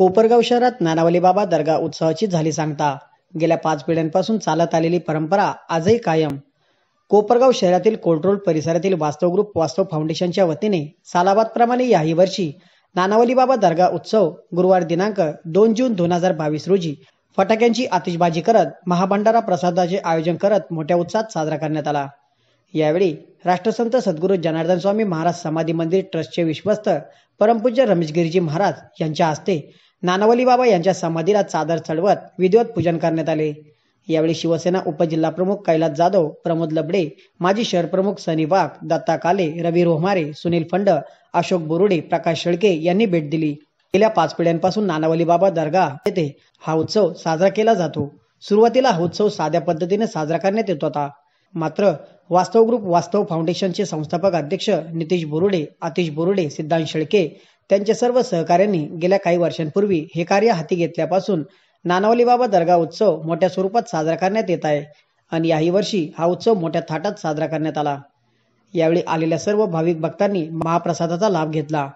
कोपरगाव शहरात नानावली बाबा दर्गा उत्सवाची झाली सांगता गेल्या पाच पिढ्यांपासून चालत आलेली परंपरा आजही कायम कोपरगाव शहरातील कोल्ट्रोल परिसरातील वास्तव ग्रुप वास्तव फाउंडेशनच्या वतीने सालाबादप्रमाणे याही वर्षी नानावली बाबा दर्गा उत्सव गुरुवार दिनांक दोन जून दोन हजार बावीस रोजी फटाक्यांची आतिषबाजी करत महाभंडारा प्रसादाचे आयोजन करत मोठ्या उत्साहात साजरा करण्यात आला यावेळी राष्ट्रसंत सद्गुरू जनार्दन स्वामी महाराज समाधी मंदिर ट्रस्टचे विश्वस्त परमपूज्य रमेश गिरीजी महाराज यांच्या हस्ते नानावली बाबा यांच्या समाधीला चादर चढवत विधिवत पूजन करण्यात आले यावेळी शिवसेना उपजिल्हाप्रमुख कैलास जाधव प्रमोद लबडे माजी प्रमुख सनी वाघ दत्ता काले रवी रोहमारे सुनील फंड अशोक बोरुडे प्रकाश शेळके यांनी भेट दिली गेल्या पाच पिढ्यांपासून नानावली बाबा दर्गा येथे हा उत्सव साजरा केला जातो सुरुवातीला हा उत्सव साध्या पद्धतीने साजरा करण्यात येत होता मात्र वास्तव ग्रुप वास्तव फाउंडेशनचे संस्थापक अध्यक्ष नितीश बोरुडे आतिश बोरुडे सिद्धांत शेळके त्यांच्या सर्व सहकाऱ्यांनी गेल्या काही वर्षांपूर्वी हे कार्य हाती घेतल्यापासून नानावली बाबा दर्गा उत्सव मोठ्या स्वरूपात साजरा करण्यात येत आहे आणि याही वर्षी हा उत्सव मोठ्या थाटात साजरा करण्यात आला यावेळी आलेल्या सर्व भाविक भक्तांनी महाप्रसादाचा लाभ घेतला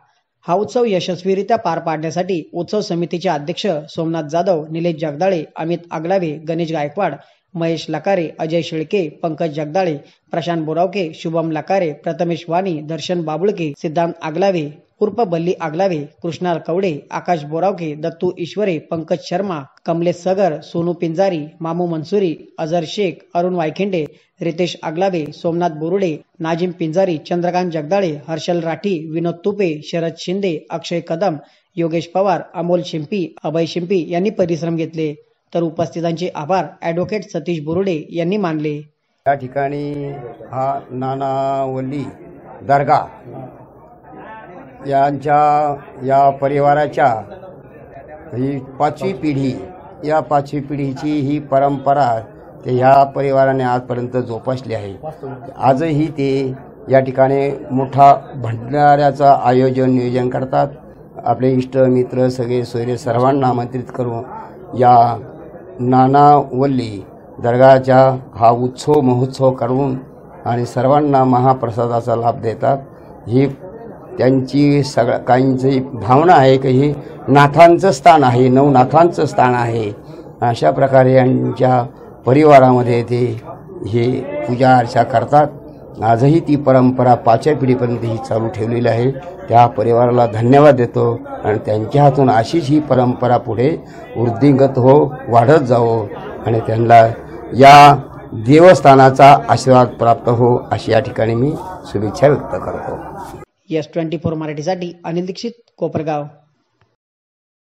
हा उत्सव यशस्वीरित्या पार पाडण्यासाठी उत्सव समितीचे अध्यक्ष सोमनाथ जाधव निलेश जगदाळे अमित आगलावे गणेश गायकवाड महेश लकारे अजय शेळके पंकज जगदाळे प्रशांत बोरावके शुभम लकारे प्रथमेश वाणी दर्शन बाबुळके सिद्धांत आगलावे उर्फ बल्ली आगलावे कृष्णाल कवडे आकाश बोरावके दत्तू ईश्वरे पंकज शर्मा कमलेश सगर सोनू पिंजारी मामू मनसुरी अजर शेख अरुण वायखिंडे रितेश आगलावे सोमनाथ बोरुडे नाजिम पिंजारी चंद्रकांत जगदाळे हर्षल राठी विनोद तुपे शरद शिंदे अक्षय कदम योगेश पवार अमोल शिंपी अभय शिंपी यांनी परिश्रम घेतले तर उपस्थितांचे आभार ॲडव्होकेट सतीश बोरुडे यांनी मानले या ठिकाणी हा नानावली दर्गा यांच्या या परिवाराच्या ही पाचवी पिढी या पाचवी पिढीची ही परंपरा ते ह्या परिवाराने आजपर्यंत जोपासली आहे आजही ते या ठिकाणी मोठा भंडाऱ्याचं आयोजन नियोजन करतात आपले इष्ट मित्र सगळे सोयरे सर्वांना आमंत्रित करून या नानावल्ली दर्गाचा हा उत्सव महोत्सव करून आणि सर्वांना महाप्रसादाचा लाभ देतात ही त्यांची सगळ्या काहींची भावना आहे की ही नाथांचं स्थान आहे नवनाथांचं स्थान आहे अशा प्रकारे यांच्या परिवारामध्ये ते हे पूजा अर्चा करतात आजही ती परंपरा पाचव्या पिढीपर्यंत ही चालू ठेवलेली आहे त्या परिवाराला धन्यवाद देतो आणि त्यांच्या हातून अशीच ही परंपरा पुढे वृद्धिंगत हो वाढत जावो आणि त्यांना या देवस्थानाचा आशीर्वाद प्राप्त हो अशी या ठिकाणी मी शुभेच्छा व्यक्त करतो एस ट्वेंटी फोर मराठीसाठी अनिल दीक्षित कोपरगाव